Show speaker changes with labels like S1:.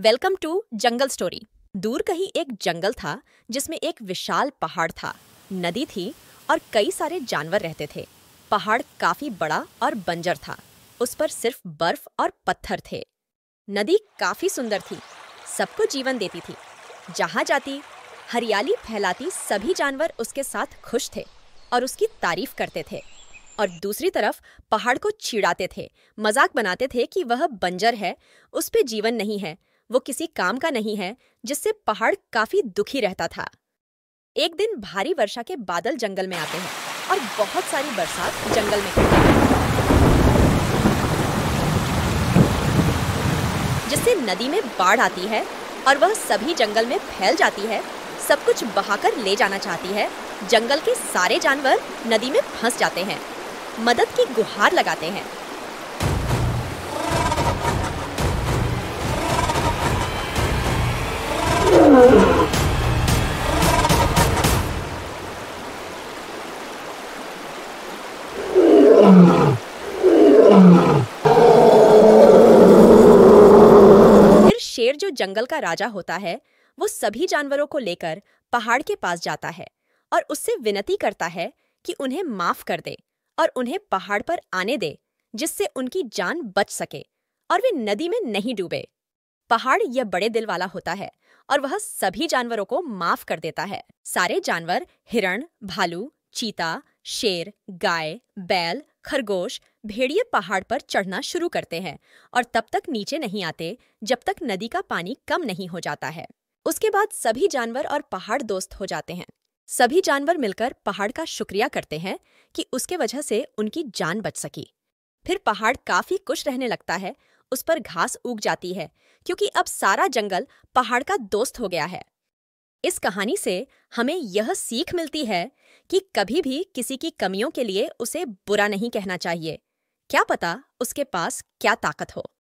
S1: welcome to jungle story दूर कहीं एक जंगल था जिसमें एक विशाल पहाड़ था नदी थी और कई सारे जानवर रहते थे पहाड़ काफी बड़ा और बंजर था उस पर सिर्फ बर्फ और पत्थर थे नदी काफी सुंदर थी सबको जीवन देती थी जहाँ जाती हरियाली फैलाती सभी जानवर उसके साथ खुश थे और उसकी तारीफ करते थे और दूसरी तरफ पहाड़ को छिड़ाते थे मजाक बनाते थे कि वह बंजर है उस पर जीवन नहीं है वो किसी काम का नहीं है जिससे पहाड़ काफी दुखी रहता था एक दिन भारी वर्षा के बादल जंगल में आते हैं और बहुत सारी बरसात जंगल में होती है जिससे नदी में बाढ़ आती है और वह सभी जंगल में फैल जाती है सब कुछ बहाकर ले जाना चाहती है जंगल के सारे जानवर नदी में फंस जाते हैं मदद की गुहार लगाते हैं शेर जो जंगल का राजा होता है वो सभी जानवरों को लेकर पहाड़ के पास जाता है और उससे विनती करता है कि उन्हें माफ कर दे और उन्हें पहाड़ पर आने दे जिससे उनकी जान बच सके और वे नदी में नहीं डूबे पहाड़ यह बड़े दिल वाला होता है और वह सभी जानवरों को माफ कर देता है सारे जानवर हिरण भालू चीता शेर गाय बैल खरगोश भेड़िए पहाड़ पर चढ़ना शुरू करते हैं और तब तक नीचे नहीं आते जब तक नदी का पानी कम नहीं हो जाता है उसके बाद सभी जानवर और पहाड़ दोस्त हो जाते हैं सभी जानवर मिलकर पहाड़ का शुक्रिया करते हैं कि उसके वजह से उनकी जान बच सकी फिर पहाड़ काफी खुश रहने लगता है उस पर घास उग जाती है क्योंकि अब सारा जंगल पहाड़ का दोस्त हो गया है इस कहानी से हमें यह सीख मिलती है कि कभी भी किसी की कमियों के लिए उसे बुरा नहीं कहना चाहिए क्या पता उसके पास क्या ताकत हो